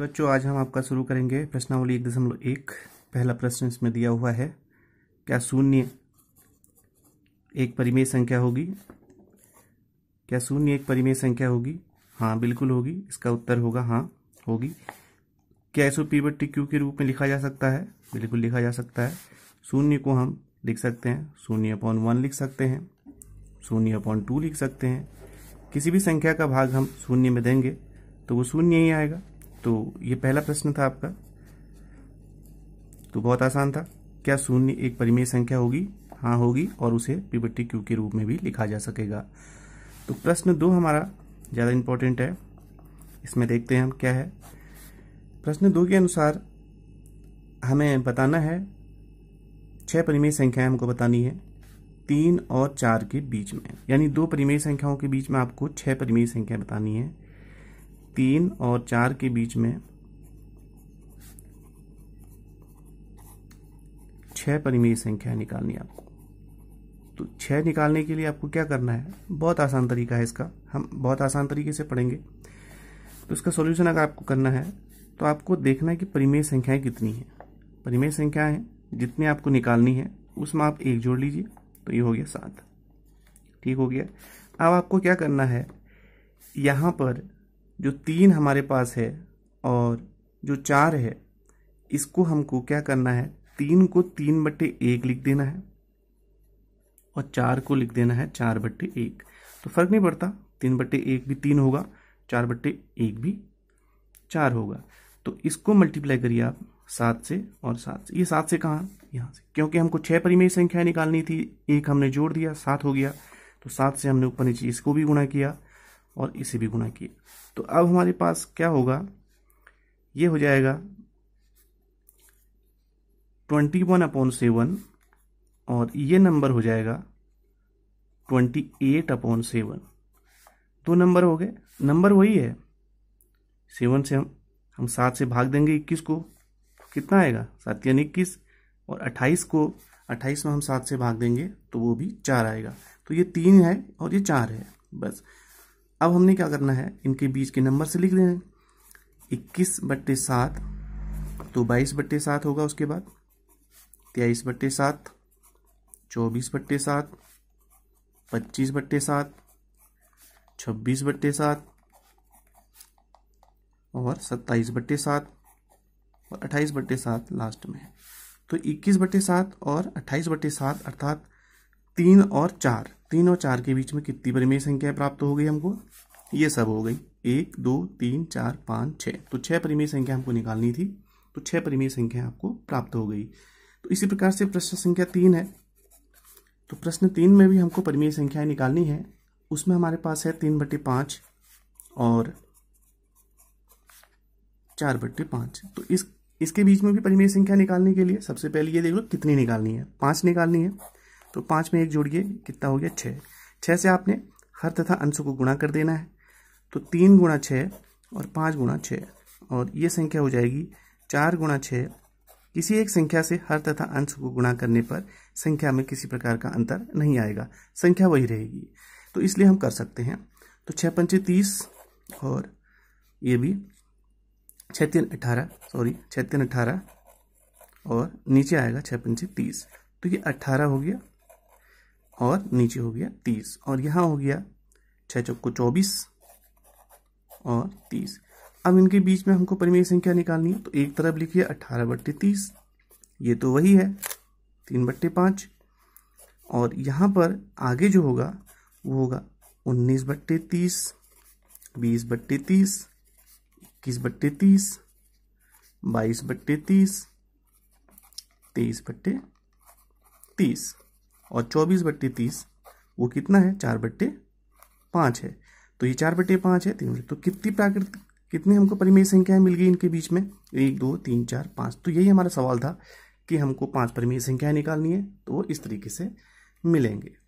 बच्चों आज हम आपका शुरू करेंगे प्रश्नावली एक दशमलव एक पहला प्रश्न इसमें दिया हुआ है क्या शून्य एक परिमेय संख्या होगी क्या शून्य एक परिमेय संख्या होगी हाँ बिल्कुल होगी इसका उत्तर होगा हाँ होगी क्या इसको पी बट्टी क्यू के रूप में लिखा जा सकता है बिल्कुल लिखा जा सकता है शून्य को हम लिख सकते हैं शून्य अपॉन वन लिख सकते हैं शून्य अपॉन टू लिख सकते हैं किसी भी संख्या का भाग हम शून्य में देंगे तो वो शून्य ही आएगा तो ये पहला प्रश्न था आपका तो बहुत आसान था क्या शून्य एक परिमेय संख्या होगी हाँ होगी और उसे पीबटी क्यू के रूप में भी लिखा जा सकेगा तो प्रश्न दो हमारा ज़्यादा इम्पोर्टेंट है इसमें देखते हैं हम क्या है प्रश्न दो के अनुसार हमें बताना है छह परिमेय संख्याएं हमको बतानी है तीन और चार के बीच में यानी दो परिमेय संख्याओं के बीच में आपको छह परिमेय संख्या बतानी है तीन और चार के बीच में छह परिमेय संख्या निकालनी आपको तो छ निकालने के लिए आपको क्या करना है बहुत आसान तरीका है इसका हम बहुत आसान तरीके से पढ़ेंगे तो इसका सॉल्यूशन अगर आपको करना है तो आपको देखना है कि परिमेय संख्याएं कितनी हैं परिमेय संख्याएं हैं जितने आपको निकालनी है उसमें आप एक जोड़ लीजिए तो ये हो गया सात ठीक हो गया अब आपको क्या करना है यहाँ पर जो तीन हमारे पास है और जो चार है इसको हमको क्या करना है तीन को तीन बट्टे एक लिख देना है और चार को लिख देना है चार बट्टे एक तो फर्क नहीं पड़ता तीन बट्टे एक भी तीन होगा चार बट्टे एक भी चार होगा तो इसको मल्टीप्लाई करिए आप सात से और सात से ये सात से कहाँ यहाँ से क्योंकि हमको छः परिमेय संख्याएं निकालनी थी एक हमने जोड़ दिया सात हो गया तो सात से हमने ऊपर नीचे इसको भी गुणा किया और इसे भी गुना किए तो अब हमारे पास क्या होगा ये हो जाएगा ट्वेंटी वन अपॉन सेवन और ये नंबर हो जाएगा ट्वेंटी एट अपॉन सेवन दो नंबर हो गए नंबर वही है सेवन से हम हम सात से भाग देंगे इक्कीस को कितना आएगा सात यानी इक्कीस और अट्ठाईस को अट्ठाईस में हम सात से भाग देंगे तो वो भी चार आएगा तो ये तीन है और ये चार है बस अब हमने क्या करना है इनके बीच के नंबर से लिख देना है इक्कीस बट्टे सात तो बाईस बट्टे सात होगा उसके बाद तेईस बट्टे सात चौबीस बट्टे सात पच्चीस बट्टे सात छब्बीस बट्टे सात और सत्ताईस बट्टे सात और अट्ठाईस बट्टे सात लास्ट में है तो इक्कीस बट्टे सात और अट्ठाईस बट्टे सात अर्थात तीन और चार तीन और चार के बीच में कितनी परिमेय संख्याएं प्राप्त हो गई हमको ये सब हो गई एक दो तीन चार पाँच छः तो छः परिमेय संख्या हमको निकालनी थी तो छः परिमेय संख्या आपको प्राप्त हो गई तो इसी प्रकार से प्रश्न संख्या तीन है तो प्रश्न तीन में भी हमको परिमेय संख्याएं निकालनी है उसमें हमारे पास है तीन बटे पाँच और चार बट्टे पाँच तो इस इसके बीच में भी परिमेय संख्या निकालने के लिए सबसे पहले ये देख लो कितनी निकालनी है पाँच निकालनी है तो पाँच में एक जोड़िए कितना हो गया छः छः से आपने हर तथा अंश को गुणा कर देना है तो तीन गुणा छः और पाँच गुणा छः और ये संख्या हो जाएगी चार गुणा छः किसी एक संख्या से हर तथा अंश को गुणा करने पर संख्या में किसी प्रकार का अंतर नहीं आएगा संख्या वही रहेगी तो इसलिए हम कर सकते हैं तो छः पंचे तीस और ये भी छः तीन अट्ठारह सॉरी छः तीन अठारह और नीचे आएगा छः पंचे तीस तो ये अट्ठारह हो गया और नीचे हो गया तीस और यहाँ हो गया छः चौको चौबीस और तीस अब इनके बीच में हमको परिमेय संख्या निकालनी है तो एक तरफ लिखिए अट्ठारह बट्टे तीस ये तो वही है तीन बट्टे पाँच और यहाँ पर आगे जो होगा वो होगा उन्नीस बट्टे तीस बीस बट्टे तीस इक्कीस बट्टे तीस बाईस बट्टे तीस तेईस बट्टे तीस और चौबीस बट्टे तीस वो कितना है चार बट्टे पाँच है तो ये चार बट्टे पाँच है तीन तो कितनी प्राकृतिक कितनी हमको परिमेय संख्याएं मिल गई इनके बीच में एक दो तीन चार पाँच तो यही हमारा सवाल था कि हमको पांच परिमेय संख्याएं निकालनी है तो वो इस तरीके से मिलेंगे